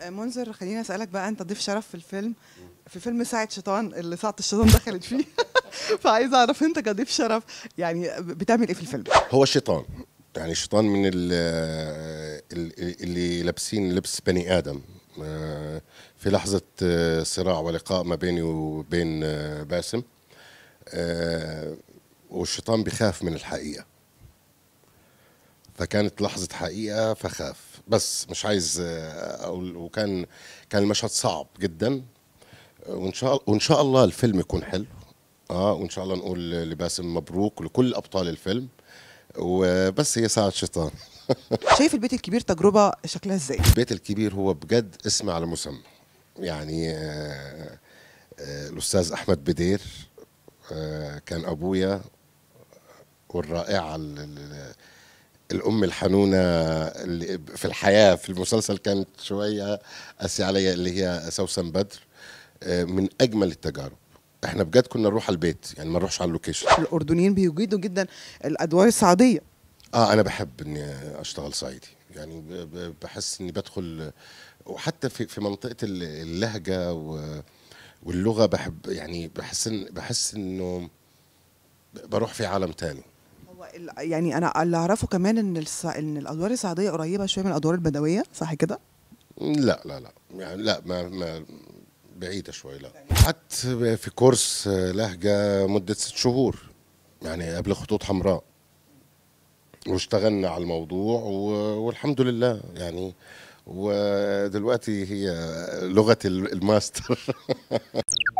آه، منذر خليني اسالك بقى انت ضيف شرف في الفيلم في فيلم ساعة شيطان اللي ساعة الشيطان دخلت فيه فعايز اعرف انت كضيف شرف يعني بتعمل ايه في الفيلم هو الشيطان يعني الشيطان من آه، اللي لابسين لبس بني ادم آه، في لحظة صراع ولقاء ما بيني وبين باسم والشيطان بيخاف من الحقيقة فكانت لحظة حقيقة فخاف بس مش عايز آه، أقول وكان كان المشهد صعب جدا وإن شاء وإن شاء الله الفيلم يكون حلو اه وإن شاء الله نقول لباسم مبروك لكل أبطال الفيلم وبس هي ساعة شيطان شايف البيت الكبير تجربة شكلها ازاي؟ البيت الكبير هو بجد اسم على مسمى يعني آه، آه، الأستاذ أحمد بدير كان أبويا والرائعة الام الحنونه اللي في الحياه في المسلسل كانت شويه قاسيه عليا اللي هي سوسن بدر آه، من اجمل التجارب احنا بجد كنا نروح على البيت يعني ما نروحش على اللوكيشن الاردنيين بيجيدوا جدا الادوار الصعيديه اه انا بحب اني اشتغل صعيدي يعني بحس اني بدخل وحتى في في منطقه اللهجه واللغه بحب يعني بحس إن بحس انه بروح في عالم تاني يعني انا اللي اعرفه كمان ان ان الادوار السعوديه قريبه شويه من الادوار البدويه صح كده؟ لا لا لا يعني لا ما, ما بعيده شويه لا قعدت في كورس لهجه مده ست شهور يعني قبل خطوط حمراء واشتغلنا على الموضوع والحمد لله يعني ودلوقتي هي لغه الماستر